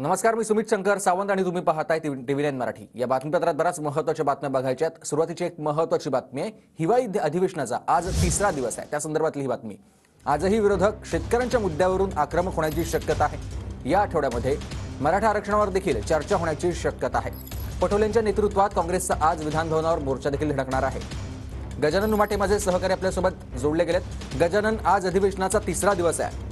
नमस्कार मी सुमित शंकर सावंत आणि तुम्ही पाहताय टीव्ही नाईन मराठी या बातमीपत्रात बऱ्याच महत्वाच्या बातम्या बघायच्या सुरुवातीची एक महत्वाची बातमी आहे हिवाळी अधिवेशनाचा आज तिसरा दिवस आहे त्या संदर्भातली ही बातमी आजही विरोधक शेतकऱ्यांच्या मुद्द्यावरून आक्रमक होण्याची शक्यता आहे या आठवड्यामध्ये मराठा आरक्षणावर देखील चर्चा होण्याची शक्यता आहे पटोलेंच्या नेतृत्वात काँग्रेसचा आज विधानभवनावर मोर्चा देखील धडकणार आहे गजानन उमाटे माझे सहकारी आपल्यासोबत जोडले गेलेत गजानन आज अधिवेशनाचा तिसरा दिवस आहे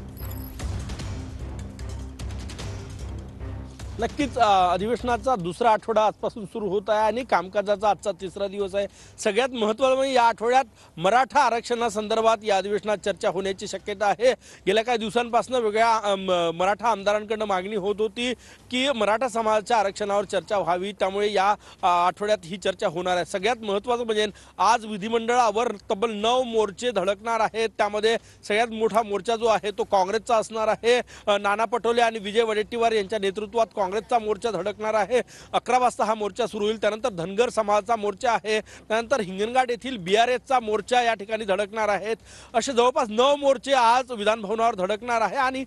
नक्कीच अधिवेशनाचा दुसरा आठवडा आजपासून सुरू होत आहे आणि कामकाजाचा आजचा तिसरा दिवस आहे सगळ्यात महत्त्वाचं म्हणजे या आठवड्यात मराठा आरक्षणासंदर्भात या अधिवेशनात चर्चा होण्याची शक्यता आहे गेल्या काही दिवसांपासून वेगळ्या मराठा आमदारांकडनं मागणी होत होती की मराठा समाजाच्या आरक्षणावर चर्चा व्हावी त्यामुळे या आठवड्यात ही चर्चा होणार आहे सगळ्यात महत्त्वाचं म्हणजे आज विधिमंडळावर तब्बल नऊ मोर्चे धडकणार आहेत त्यामध्ये सगळ्यात मोठा मोर्चा जो आहे तो काँग्रेसचा असणार आहे नाना पटोले आणि विजय वडेट्टीवार यांच्या नेतृत्वात काँग्रेसचा मोर्चा धडकणार आहे अकरा वाजता हा मोर्चा सुरू होईल त्यानंतर धनगर समाजाचा मोर्चा आहे त्यानंतर हिंगणघाट येथील बी आर एसचा मोर्चा या ठिकाणी धडकणार आहेत असे जवळपास नऊ मोर्चे आज विधानभवनावर धडकणार आहे आणि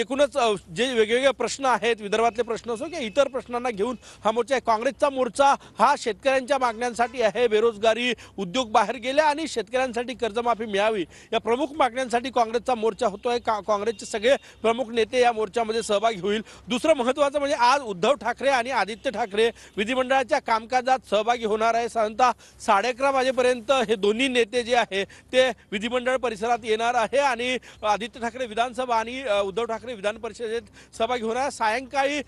एकूणच जे वेगवेगळे प्रश्न आहेत विदर्भातले प्रश्न असो किंवा इतर प्रश्नांना घेऊन हा मोर्चा आहे काँग्रेसचा मोर्चा हा शेतकऱ्यांच्या मागण्यांसाठी आहे बेरोजगारी उद्योग बाहेर गेल्या आणि शेतकऱ्यांसाठी कर्जमाफी मिळावी या प्रमुख मागण्यांसाठी काँग्रेसचा मोर्चा होतो आहे का काँग्रेसचे सगळे प्रमुख नेते या मोर्चामध्ये सहभागी होईल दुसरं महत्त्वाचं म्हणजे आज उद्धव ठाकरे आणि आदित्य ठाकरे विधिमंडळाच्या कामकाजात सहभागी होणार आहे साधारणतः साडे अकरा वाजेपर्यंत हे दोन्ही नेते जे आहे ते विधिमंडळ परिसरात येणार आहे आणि आदित्य ठाकरे विधानसभा आणि उद्धव ठाकरे विधान परिषदेत सहभागी होणार सायंकाळी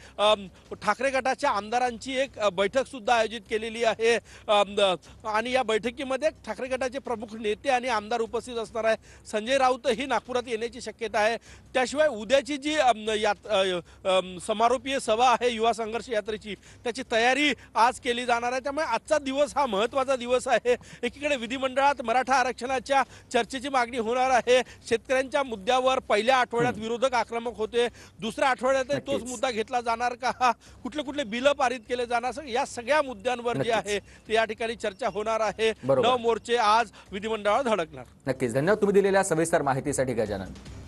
ठाकरे गटाच्या आमदारांची एक बैठक सुद्धा आयोजित केलेली आहे आणि या बैठकीमध्ये ठाकरे गटाचे प्रमुख नेते आणि आमदार उपस्थित असणार आहे संजय राऊतही नागपुरात येण्याची शक्यता आहे त्याशिवाय उद्याची जी समारोपी राष्ट्रीय सभा आहे युवा संघर्ष यात्रेची त्याची तयारी आज केली जाणार आहे त्यामुळे आजचा दिवस हा महत्वाचा दिवस आहे एकीकडे विधिमंडळात मराठा आरक्षणाच्या चर्चेची मागणी होणार आहे शेतकऱ्यांच्या मुद्द्यावर पहिल्या आठवड्यात विरोधक आक्रमक होते दुसऱ्या आठवड्यात तोच मुद्दा घेतला जाणार का कुठले कुठले बिलं पारित केले जाणार या सगळ्या मुद्द्यांवर जे आहे ते या ठिकाणी चर्चा होणार आहे नव मोर्चे आज विधिमंडळात धडकणार नक्कीच धन्यवाद तुम्ही दिलेल्या सविस्तर माहितीसाठी गजानन